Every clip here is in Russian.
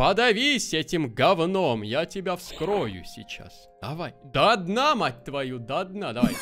Подавись этим говном, я тебя вскрою сейчас. Давай. До дна, мать твою, до дна, давай.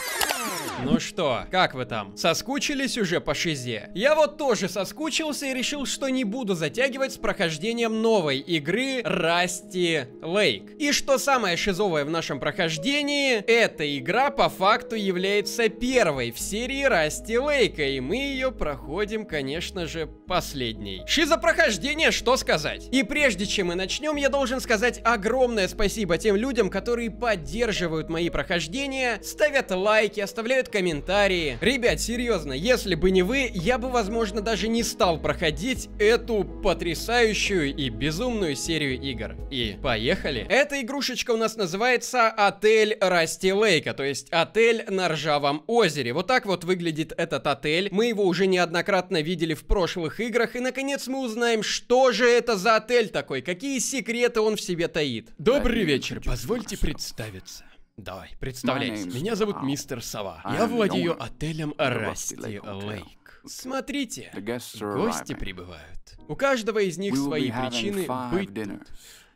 Ну что, как вы там? Соскучились уже по шизе? Я вот тоже соскучился и решил, что не буду затягивать с прохождением новой игры Расти Лейк. И что самое шизовое в нашем прохождении, эта игра по факту является первой в серии Расти Лейка, и мы ее проходим, конечно же, последней. Шиза прохождения, что сказать? И прежде чем мы начнем, я должен сказать огромное спасибо тем людям, которые поддерживают мои прохождения, ставят лайки, оставляют комментарии. Ребят, серьезно, если бы не вы, я бы, возможно, даже не стал проходить эту потрясающую и безумную серию игр. И поехали. Эта игрушечка у нас называется «Отель Расти Лейка», то есть «Отель на ржавом озере». Вот так вот выглядит этот отель. Мы его уже неоднократно видели в прошлых играх, и, наконец, мы узнаем, что же это за отель такой, какие секреты он в себе таит. Добрый вечер, позвольте представиться. Давай, представляйся. Меня зовут мистер Сова. Я владею отелем Расти Лейк. Смотрите, гости прибывают. У каждого из них свои причины быть тут.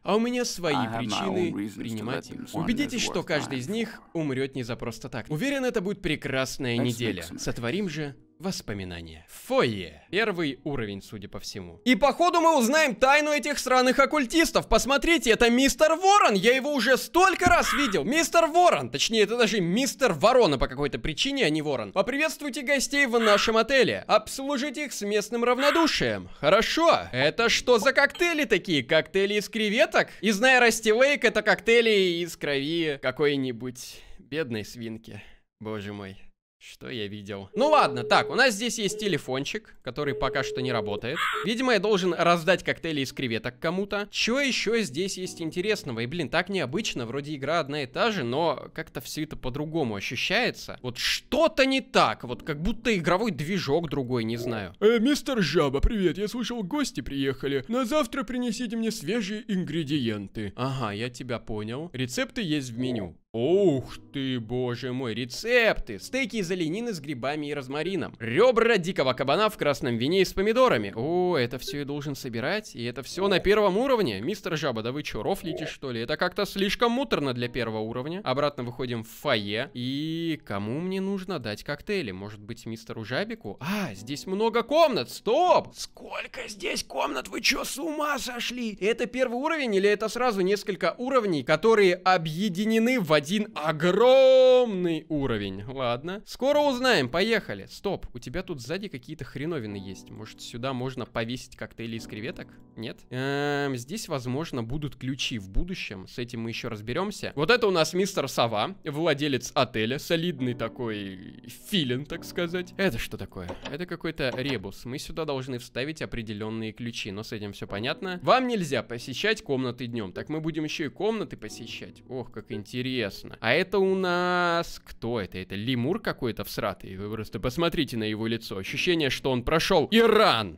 А у меня свои причины принимать их. Убедитесь, что каждый из них умрет не за просто так. Уверен, это будет прекрасная неделя. Сотворим же Воспоминания. Фойе. Первый уровень, судя по всему. И походу мы узнаем тайну этих сраных оккультистов. Посмотрите, это мистер Ворон. Я его уже столько раз видел. Мистер Ворон. Точнее, это даже мистер Ворона по какой-то причине, а не Ворон. Поприветствуйте гостей в нашем отеле. Обслужите их с местным равнодушием. Хорошо. Это что за коктейли такие? Коктейли из креветок? Из Найрости Лейк это коктейли из крови какой-нибудь бедной свинки. Боже мой. Что я видел? Ну ладно, так, у нас здесь есть телефончик, который пока что не работает. Видимо, я должен раздать коктейли из креветок кому-то. Чё еще здесь есть интересного? И, блин, так необычно, вроде игра одна и та же, но как-то все это по-другому ощущается. Вот что-то не так, вот как будто игровой движок другой, не знаю. Э, мистер Жаба, привет, я слышал, гости приехали. На завтра принесите мне свежие ингредиенты. Ага, я тебя понял. Рецепты есть в меню. Ух ты, боже мой, рецепты! Стейки из оленины с грибами и розмарином. Ребра дикого кабана в красном вине и с помидорами. О, это все я должен собирать? И это все на первом уровне? Мистер Жаба, да вы что, рофлите что ли? Это как-то слишком муторно для первого уровня. Обратно выходим в фойе. И кому мне нужно дать коктейли? Может быть, мистеру Жабику? А, здесь много комнат, стоп! Сколько здесь комнат? Вы что, с ума сошли? Это первый уровень или это сразу несколько уровней, которые объединены в один один огромный уровень. Ладно. Скоро узнаем, поехали. Стоп, у тебя тут сзади какие-то хреновины есть. Может, сюда можно повесить коктейли из креветок? Нет? Эм, здесь, возможно, будут ключи в будущем. С этим мы еще разберемся. Вот это у нас мистер Сова, владелец отеля. Солидный такой филин, так сказать. Это что такое? Это какой-то ребус. Мы сюда должны вставить определенные ключи. Но с этим все понятно. Вам нельзя посещать комнаты днем. Так мы будем еще и комнаты посещать. Ох, как интересно интересно. А это у нас... Кто это? Это лемур какой-то всратый? Вы просто посмотрите на его лицо. Ощущение, что он прошел Иран.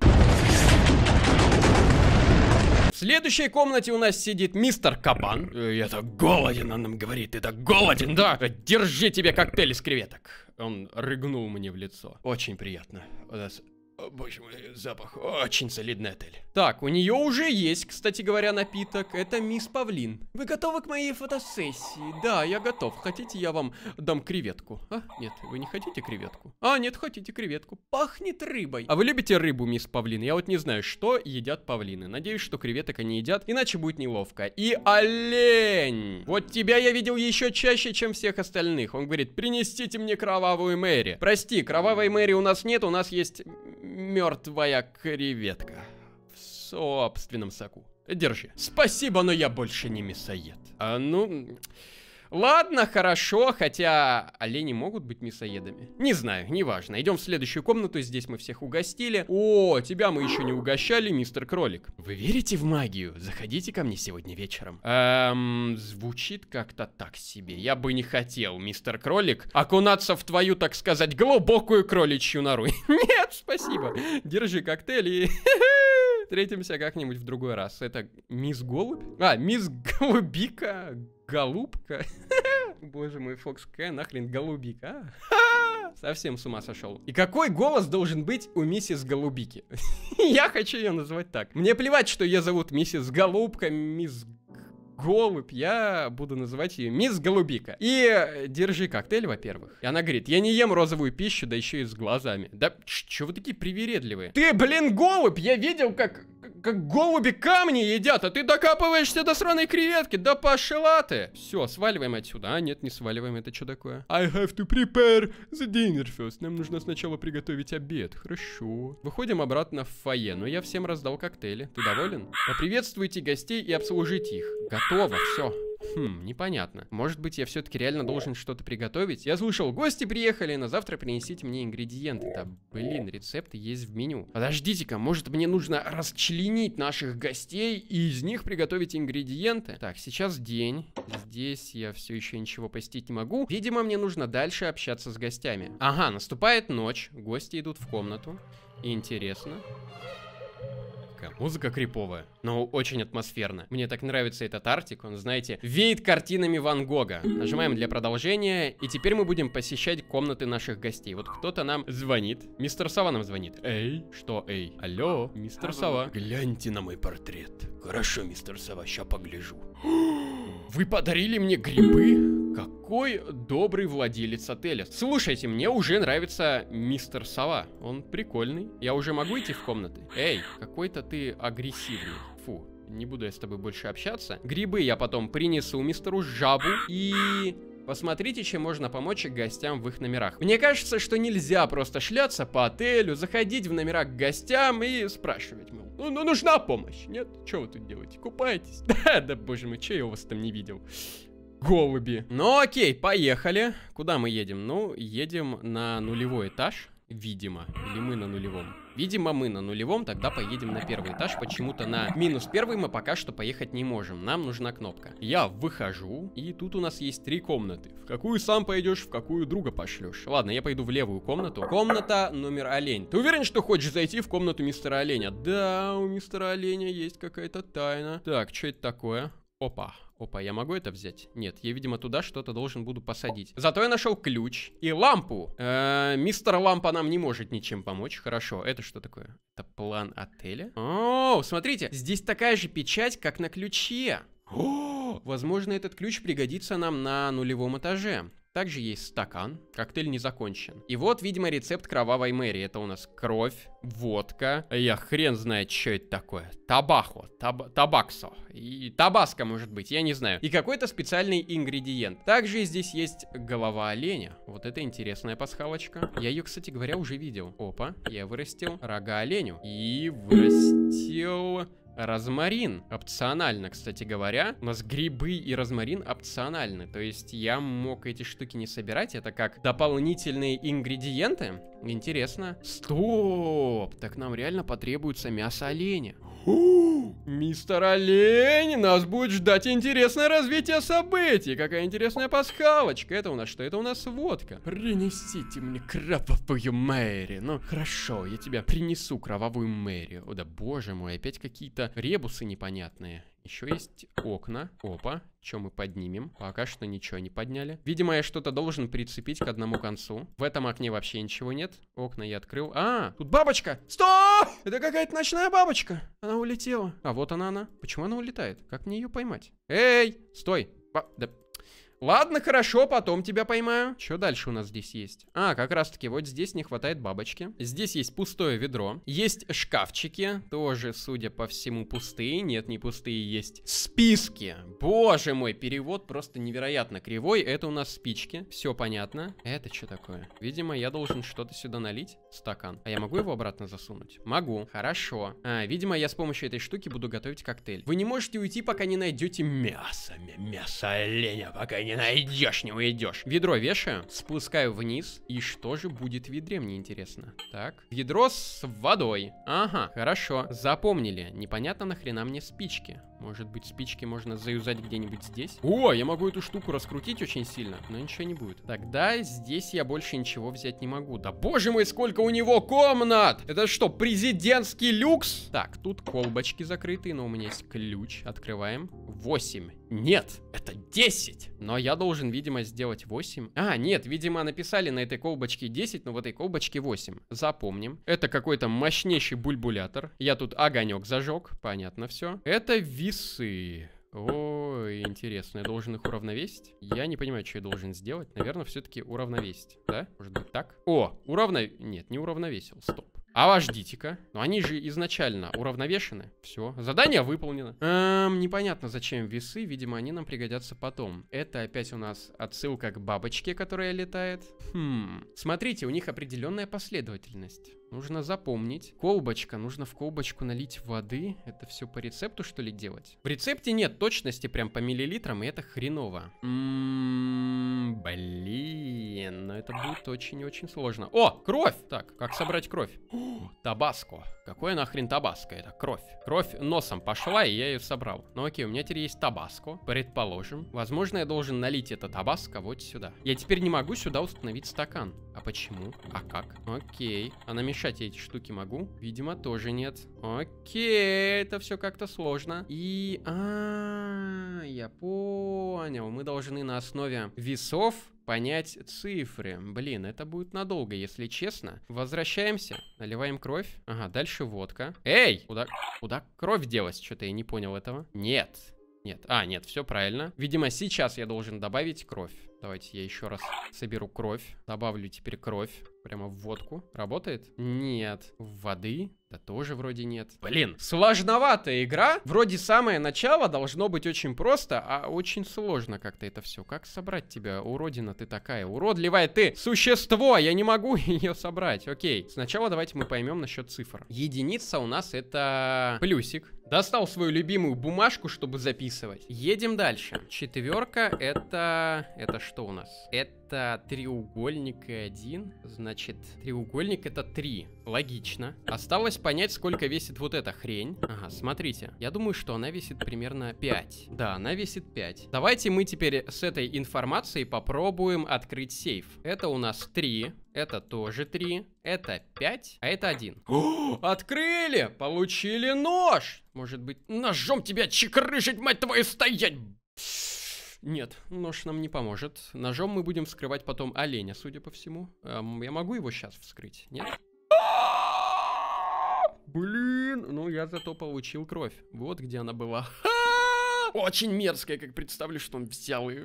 В следующей комнате у нас сидит мистер Кабан. Э, я так голоден, он нам говорит, ты так голоден, да? Держи тебе коктейль из креветок. Он рыгнул мне в лицо. Очень приятно. О, боже мой, запах. Очень солидный отель. Так, у нее уже есть, кстати говоря, напиток. Это мисс Павлин. Вы готовы к моей фотосессии? Да, я готов. Хотите, я вам дам креветку? А, нет, вы не хотите креветку? А, нет, хотите креветку. Пахнет рыбой. А вы любите рыбу, мисс Павлин? Я вот не знаю, что едят павлины. Надеюсь, что креветок они едят, иначе будет неловко. И олень! Вот тебя я видел еще чаще, чем всех остальных. Он говорит, принесите мне кровавую Мэри. Прости, кровавой Мэри у нас нет, у нас есть мертвая креветка в собственном соку. Держи. Спасибо, но я больше не мясоед. А ну... Ладно, хорошо, хотя олени могут быть мясоедами. Не знаю, неважно. Идем в следующую комнату, здесь мы всех угостили. О, тебя мы еще не угощали, мистер Кролик. Вы верите в магию? Заходите ко мне сегодня вечером. Эм, звучит как-то так себе. Я бы не хотел, мистер Кролик, окунаться в твою, так сказать, глубокую кроличью нору. Нет, спасибо. Держи коктейли. и... Встретимся как-нибудь в другой раз. Это мисс Голубь? А, мисс Голубика? голубка. Боже мой, Фокс, какая нахрен голубика, а? Совсем с ума сошел. И какой голос должен быть у миссис Голубики? Я хочу ее назвать так. Мне плевать, что ее зовут миссис Голубка, мисс голубь, я буду называть ее мисс Голубика. И э, держи коктейль, во-первых. И она говорит, я не ем розовую пищу, да еще и с глазами. Да чего вы такие привередливые? Ты, блин, голубь, я видел, как, как голуби камни едят, а ты докапываешься до сраной креветки, да пошла ты. Все, сваливаем отсюда. А, нет, не сваливаем, это что такое? I have to prepare the dinner first. Нам нужно сначала приготовить обед. Хорошо. Выходим обратно в фойе, но «Ну, я всем раздал коктейли. Ты доволен? Поприветствуйте гостей и обслужите их. Готов готово, все. Хм, непонятно. Может быть, я все-таки реально должен что-то приготовить? Я слышал, гости приехали, на завтра принесите мне ингредиенты. Да, блин, рецепты есть в меню. Подождите-ка, может мне нужно расчленить наших гостей и из них приготовить ингредиенты? Так, сейчас день. Здесь я все еще ничего посетить не могу. Видимо, мне нужно дальше общаться с гостями. Ага, наступает ночь, гости идут в комнату. Интересно музыка. Музыка криповая, но очень атмосферно. Мне так нравится этот артик, он, знаете, веет картинами Ван Гога. Нажимаем для продолжения, и теперь мы будем посещать комнаты наших гостей. Вот кто-то нам звонит. Мистер Сова нам звонит. Эй, что эй? Алло, мистер Сова. Гляньте на мой портрет. Хорошо, мистер Сова, ща погляжу. Вы подарили мне грибы? Какой добрый владелец отеля. Слушайте, мне уже нравится мистер Сова. Он прикольный. Я уже могу идти в комнаты? Эй, какой-то ты агрессивный. Фу, не буду я с тобой больше общаться. Грибы я потом принесу мистеру Жабу и... Посмотрите, чем можно помочь гостям в их номерах. Мне кажется, что нельзя просто шляться по отелю, заходить в номера к гостям и спрашивать, мол, ну, ну нужна помощь. Нет? Что вы тут делаете? Купаетесь? Да, да боже мой, че я вас там не видел? Голуби. Ну окей, поехали. Куда мы едем? Ну, едем на нулевой этаж, видимо. Или мы на нулевом? Видимо, мы на нулевом, тогда поедем на первый этаж. Почему-то на минус первый мы пока что поехать не можем. Нам нужна кнопка. Я выхожу, и тут у нас есть три комнаты. В какую сам пойдешь, в какую друга пошлешь. Ладно, я пойду в левую комнату. Комната номер олень. Ты уверен, что хочешь зайти в комнату мистера оленя? Да, у мистера оленя есть какая-то тайна. Так, что это такое? Опа. Опа, я могу это взять? Нет, я, видимо, туда что-то должен буду посадить. Зато я нашел ключ и лампу. Э, мистер Лампа нам не может ничем помочь. Хорошо, это что такое? Это план отеля? О, смотрите, здесь такая же печать, как на ключе. О, возможно, этот ключ пригодится нам на нулевом этаже. Также есть стакан. Коктейль не закончен. И вот, видимо, рецепт кровавой Мэри. Это у нас кровь, водка. Я хрен знает, что это такое. Табахо. Таб табаксо. И табаско, может быть, я не знаю. И какой-то специальный ингредиент. Также здесь есть голова оленя. Вот это интересная пасхалочка. Я ее, кстати говоря, уже видел. Опа, я вырастил рога оленю. И вырастил... Розмарин. Опционально, кстати говоря. У нас грибы и розмарин опциональны. То есть я мог эти штуки не собирать. Это как дополнительные ингредиенты. Интересно. Стоп! Так нам реально потребуется мясо оленя. Фу! Мистер Олень, нас будет ждать интересное развитие событий. Какая интересная пасхалочка. Это у нас что? Это у нас водка. Принесите мне кровавую Мэри. Ну, хорошо, я тебя принесу кровавую Мэри. О да боже мой, опять какие-то ребусы непонятные. Еще есть окна. Опа, что мы поднимем? Пока что ничего не подняли. Видимо, я что-то должен прицепить к одному концу. В этом окне вообще ничего нет. Окна я открыл. А, тут бабочка! Стой! Это какая-то ночная бабочка. Она улетела. А вот она она. Почему она улетает? Как мне ее поймать? Эй, стой! Ба да Ладно, хорошо, потом тебя поймаю. Что дальше у нас здесь есть? А, как раз таки, вот здесь не хватает бабочки. Здесь есть пустое ведро. Есть шкафчики. Тоже, судя по всему, пустые. Нет, не пустые, есть списки. Боже мой, перевод просто невероятно кривой. Это у нас спички. Все понятно. Это что такое? Видимо, я должен что-то сюда налить. Стакан. А я могу его обратно засунуть? Могу. Хорошо. А, видимо, я с помощью этой штуки буду готовить коктейль. Вы не можете уйти, пока не найдете мясо. Мясо оленя, пока не не найдешь, не уйдешь. Ведро вешаю, спускаю вниз. И что же будет в ведре, мне интересно. Так, ведро с водой. Ага, хорошо. Запомнили. Непонятно нахрена мне спички. Может быть, спички можно заюзать где-нибудь здесь? О, я могу эту штуку раскрутить очень сильно, но ничего не будет. Тогда здесь я больше ничего взять не могу. Да боже мой, сколько у него комнат! Это что, президентский люкс? Так, тут колбочки закрыты, но у меня есть ключ. Открываем. 8. Нет, это 10. Но я должен, видимо, сделать 8. А, нет, видимо, написали на этой колбочке 10, но в этой колбочке 8. Запомним. Это какой-то мощнейший бульбулятор. Я тут огонек зажег. Понятно все. Это вис весы. О, интересно, я должен их уравновесить? Я не понимаю, что я должен сделать. Наверное, все-таки уравновесить, да? Может быть так? О, уравнов... Нет, не уравновесил, стоп. А Аваждите-ка. Но они же изначально уравновешены. Все, задание выполнено. Эм, непонятно, зачем весы. Видимо, они нам пригодятся потом. Это опять у нас отсылка к бабочке, которая летает. Хм. Смотрите, у них определенная последовательность. Нужно запомнить. Колбочка. Нужно в колбочку налить воды. Это все по рецепту, что ли, делать? В рецепте нет точности прям по миллилитрам, и это хреново. Ммм, блин. Но это будет очень-очень сложно. О, кровь! Так, как собрать кровь? О, табаско. Какое нахрен табаско? Это кровь. Кровь носом пошла, и я ее собрал. Ну окей, у меня теперь есть табаско. Предположим. Возможно, я должен налить это табаско вот сюда. Я теперь не могу сюда установить стакан. А почему? А как? Окей. Она а мешает Улучшать я эти штуки могу? Видимо, тоже нет. Окей, это все как-то сложно. И... -а я понял. Мы должны на основе весов понять цифры. Блин, это будет надолго, если честно. Возвращаемся, наливаем кровь. Ага, дальше водка. Эй! Куда, куда кровь делась? Что-то я не понял этого. Нет, нет. А, нет, все правильно. Видимо, сейчас я должен добавить кровь. Давайте я еще раз соберу кровь. Добавлю теперь кровь. Прямо в водку. Работает? Нет. Воды? Да тоже вроде нет. Блин, сложноватая игра. Вроде самое начало должно быть очень просто, а очень сложно как-то это все. Как собрать тебя? Уродина ты такая. Уродливая ты. Существо. Я не могу ее собрать. Окей. Сначала давайте мы поймем насчет цифр. Единица у нас это плюсик. Достал свою любимую бумажку, чтобы записывать. Едем дальше. Четверка это... Это что у нас? Это это треугольник и один. Значит, треугольник это три. Логично. Осталось понять, сколько весит вот эта хрень. Ага, смотрите. Я думаю, что она весит примерно 5. Да, она весит 5. Давайте мы теперь с этой информацией попробуем открыть сейф. Это у нас 3. Это тоже 3. Это 5. А это 1. О, открыли! Получили нож! Может быть, ножом тебя чекрыжить, мать твою, стоять! Нет, нож нам не поможет. Ножом мы будем вскрывать потом оленя, судя по всему. Эм, я могу его сейчас вскрыть, нет? Блин, ну я зато получил кровь. Вот где она была. Очень мерзкая, как представлю, что он взял и...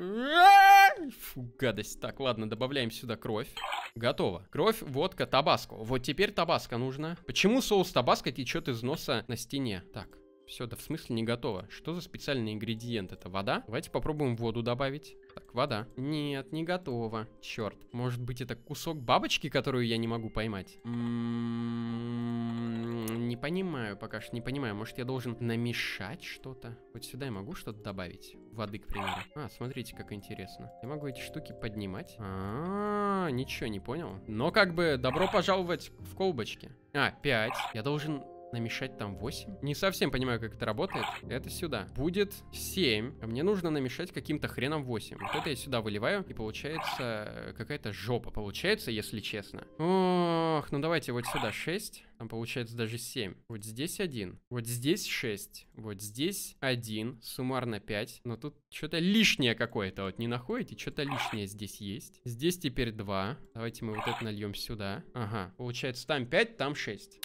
Фу, гадость. Так, ладно, добавляем сюда кровь. Готово. Кровь, водка, табаско. Вот теперь табаско нужно. Почему соус табаско течет из носа на стене? Так, все, да в смысле не готово. Что за специальный ингредиент? Это вода? Давайте попробуем воду добавить. Так, вода. Нет, не готово. Черт. Может быть это кусок бабочки, которую я не могу поймать? М-м-м, не понимаю пока что, не понимаю. Может я должен намешать что-то? Вот сюда я могу что-то добавить? Воды, к примеру. А, смотрите, как интересно. Я могу эти штуки поднимать. А, ничего не понял. Но как бы добро пожаловать в колбочки. А, 5. Я должен намешать там 8. Не совсем понимаю, как это работает. Это сюда. Будет 7. Мне нужно намешать каким-то хреном 8. Вот это я сюда выливаю, и получается э, какая-то жопа. Получается, если честно. Ох, ну давайте вот сюда 6. Там получается даже 7. Вот здесь 1. Вот здесь 6. Вот здесь 1. Суммарно 5. Но тут что-то лишнее какое-то. Вот не находите? Что-то лишнее здесь есть. Здесь теперь 2. Давайте мы вот это нальем сюда. Ага. Получается там 5, там 6.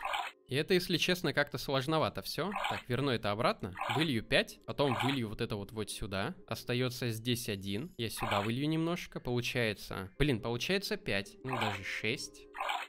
И это, если честно, как-то сложновато все. Так, верну это обратно. Вылью 5, потом вылью вот это вот вот сюда. Остается здесь один. Я сюда вылью немножко. Получается... Блин, получается 5. Ну, даже 6.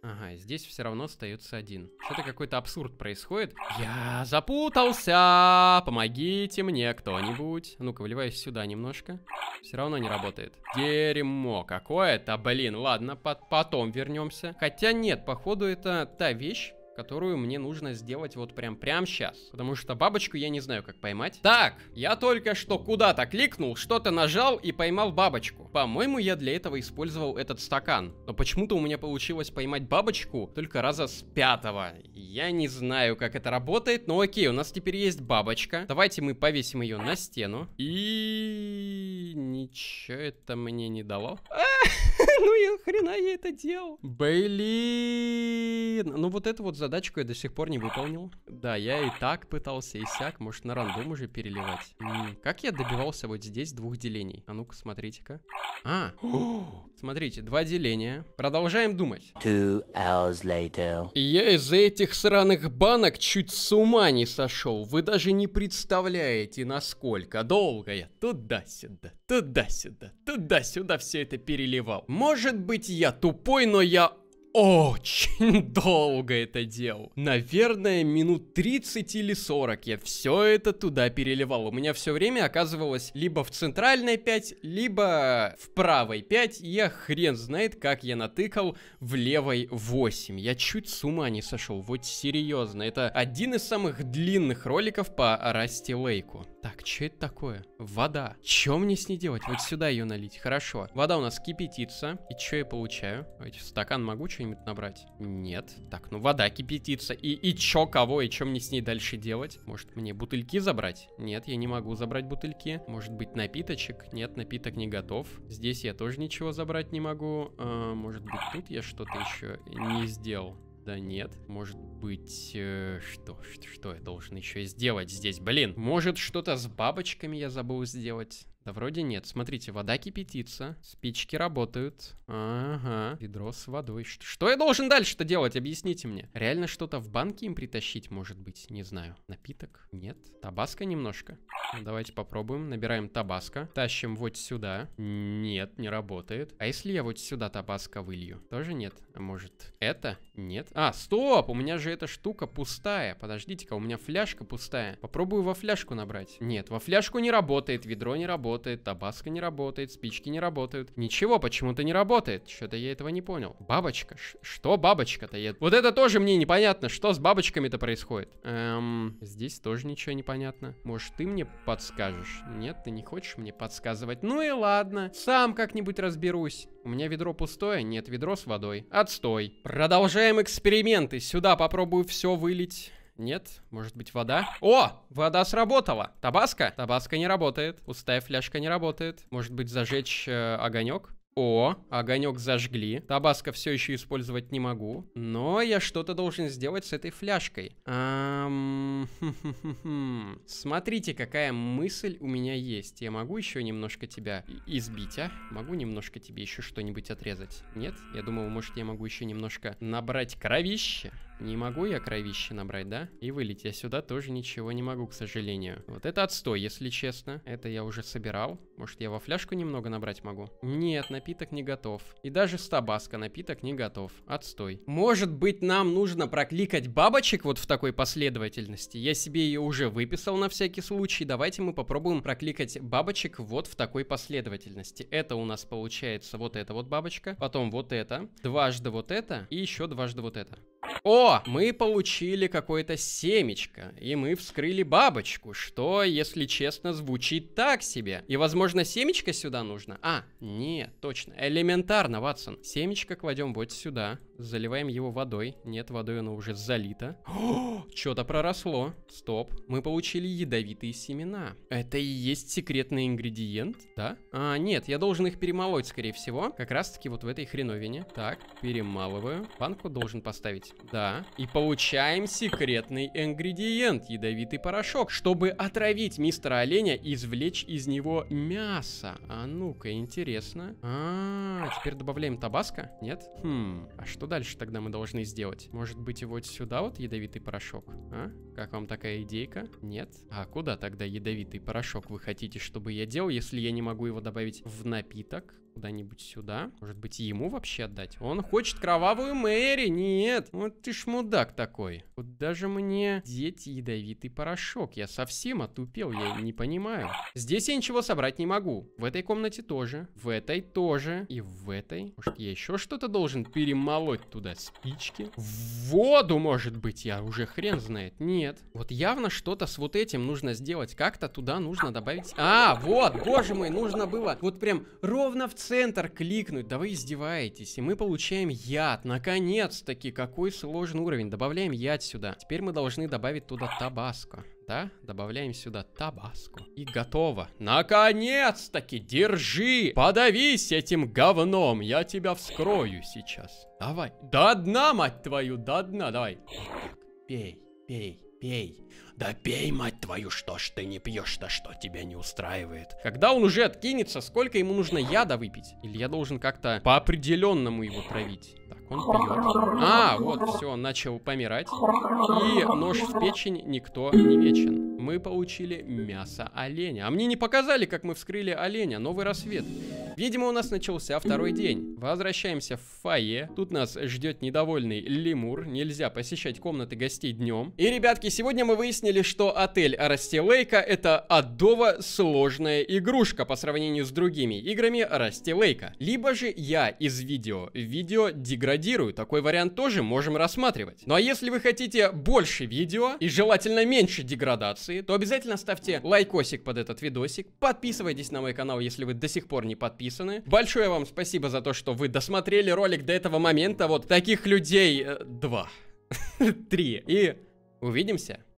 Ага, здесь все равно остается один. Что-то какой-то абсурд происходит. Я запутался! Помогите мне кто-нибудь. Ну-ка, вливаюсь сюда немножко. Все равно не работает. Дерьмо какое-то, блин. Ладно, по потом вернемся. Хотя нет, походу это та вещь, которую мне нужно сделать вот прям прям сейчас. Потому что бабочку я не знаю, как поймать. Так, я только что куда-то кликнул, что-то нажал и поймал бабочку. По-моему, я для этого использовал этот стакан. Но почему-то у меня получилось поймать бабочку только раза с пятого. Я не знаю, как это работает, но окей, у нас теперь есть бабочка. Давайте мы повесим ее на стену. И... Ничего это мне не дало. ну я хрена я это делал. Блин. Ну вот эту вот задачку я до сих пор не выполнил. Да, я и так пытался, и сяк. Может на рандом уже переливать. Как я добивался вот здесь двух делений? А ну-ка, смотрите-ка. А, Смотрите, два деления. Продолжаем думать. Two hours later. Я из-за этих сраных банок чуть с ума не сошел. Вы даже не представляете, насколько долго я туда-сюда, туда-сюда, туда-сюда все это переливал. Может быть, я тупой, но я очень долго это делал. Наверное, минут 30 или 40 я все это туда переливал. У меня все время оказывалось либо в центральной 5, либо в правой 5. Я хрен знает, как я натыкал в левой 8. Я чуть с ума не сошел, вот серьезно. Это один из самых длинных роликов по Расти Лейку. Так, что это такое? Вода. Чем мне с ней делать? Вот сюда ее налить. Хорошо. Вода у нас кипятится. И что я получаю? Давайте в стакан могу что-нибудь набрать? Нет. Так, ну вода кипятится. И, и чё, кого, и чем мне с ней дальше делать? Может, мне бутыльки забрать? Нет, я не могу забрать бутыльки. Может быть, напиточек? Нет, напиток не готов. Здесь я тоже ничего забрать не могу. А, может быть, тут я что-то еще не сделал. Да нет, может быть... Э, что, что, что я должен еще сделать здесь? Блин, может что-то с бабочками я забыл сделать? Да вроде нет. Смотрите, вода кипятится, спички работают. Ага, ведро с водой. Что я должен дальше-то делать? Объясните мне. Реально что-то в банке им притащить, может быть? Не знаю. Напиток? Нет. Табаско немножко. Ну, давайте попробуем. Набираем табаско. Тащим вот сюда. Нет, не работает. А если я вот сюда табаско вылью? Тоже нет. А может это? Нет. А, стоп! У меня же эта штука пустая. Подождите-ка, у меня фляжка пустая. Попробую во фляжку набрать. Нет, во фляжку не работает, ведро не работает работает, табаска не работает, спички не работают. Ничего почему-то не работает. Что-то я этого не понял. Бабочка? что бабочка-то? Я... Вот это тоже мне непонятно, что с бабочками-то происходит. Эм, здесь тоже ничего непонятно. Может, ты мне подскажешь? Нет, ты не хочешь мне подсказывать? Ну и ладно, сам как-нибудь разберусь. У меня ведро пустое, нет ведро с водой. Отстой. Продолжаем эксперименты. Сюда попробую все вылить. Нет, может быть вода? О, вода сработала. Табаска? Табаска не работает. Пустая фляжка не работает. Может быть зажечь э, огонек? О, огонек зажгли. Табаско все еще использовать не могу. Но я что-то должен сделать с этой фляжкой. Ам... Смотрите, какая мысль у меня есть. Я могу еще немножко тебя избить, а? Могу немножко тебе еще что-нибудь отрезать? Нет? Я думал, может, я могу еще немножко набрать кровище. Не могу я кровище набрать, да? И вылить я сюда тоже ничего не могу, к сожалению. Вот это отстой, если честно. Это я уже собирал. Может, я во фляжку немного набрать могу? Нет, напиток не готов. И даже с напиток не готов. Отстой. Может быть, нам нужно прокликать бабочек вот в такой последовательности? Я себе ее уже выписал на всякий случай. Давайте мы попробуем прокликать бабочек вот в такой последовательности. Это у нас получается вот эта вот бабочка, потом вот это, дважды вот это и еще дважды вот это. О, мы получили какое-то семечко, и мы вскрыли бабочку, что, если честно, звучит так себе. И, возможно, семечко сюда нужно? А, нет, точно, элементарно, Ватсон. Семечко кладем вот сюда, заливаем его водой. Нет, водой оно уже залито. Что-то проросло. Стоп, мы получили ядовитые семена. Это и есть секретный ингредиент, да? А, нет, я должен их перемолоть, скорее всего. Как раз-таки вот в этой хреновине. Так, перемалываю. Банку должен поставить да. И получаем секретный ингредиент, ядовитый порошок, чтобы отравить мистера оленя и извлечь из него мясо. А ну-ка, интересно. А, теперь добавляем табаско? Нет? Хм, а что дальше тогда мы должны сделать? Может быть, его вот сюда вот ядовитый порошок? А? Как вам такая идейка? Нет? А куда тогда ядовитый порошок вы хотите, чтобы я делал, если я не могу его добавить в напиток? Куда-нибудь сюда? Может быть, ему вообще отдать? Он хочет кровавую Мэри? Нет! Ой, вот ну, ты ж мудак такой. Вот даже мне деть ядовитый порошок. Я совсем отупел, я не понимаю. Здесь я ничего собрать не могу. В этой комнате тоже. В этой тоже. И в этой. Может, я еще что-то должен перемолоть туда? Спички? В воду, может быть, я уже хрен знает. Нет. Вот явно что-то с вот этим нужно сделать. Как-то туда нужно добавить... А, вот, боже мой, нужно было вот прям ровно в центр кликнуть. Да вы издеваетесь. И мы получаем яд. Наконец-таки, какой повысил ложный уровень. Добавляем яд сюда. Теперь мы должны добавить туда табаско. Да? Добавляем сюда табаску. И готово. Наконец-таки, держи! Подавись этим говном, я тебя вскрою сейчас. Давай. До дна, мать твою, до дна, давай. Пей, пей, пей. Да пей, мать твою, что ж ты не пьешь-то, что тебя не устраивает. Когда он уже откинется, сколько ему нужно яда выпить? Или я должен как-то по определенному его травить? он пьет. А, вот, все, он начал помирать. И нож в печень никто не вечен. Мы получили мясо оленя. А мне не показали, как мы вскрыли оленя. Новый рассвет. Видимо, у нас начался второй день. Возвращаемся в Фае. Тут нас ждет недовольный лемур. Нельзя посещать комнаты гостей днем. И, ребятки, сегодня мы выяснили, что отель Растилейка это адово сложная игрушка по сравнению с другими играми Растилейка. Либо же я из видео. Видео деградирую. Такой вариант тоже можем рассматривать. Ну а если вы хотите больше видео и желательно меньше деградации, то обязательно ставьте лайкосик под этот видосик. Подписывайтесь на мой канал, если вы до сих пор не подписаны подписаны. Большое вам спасибо за то, что вы досмотрели ролик до этого момента. Вот таких людей э, два, три. И увидимся.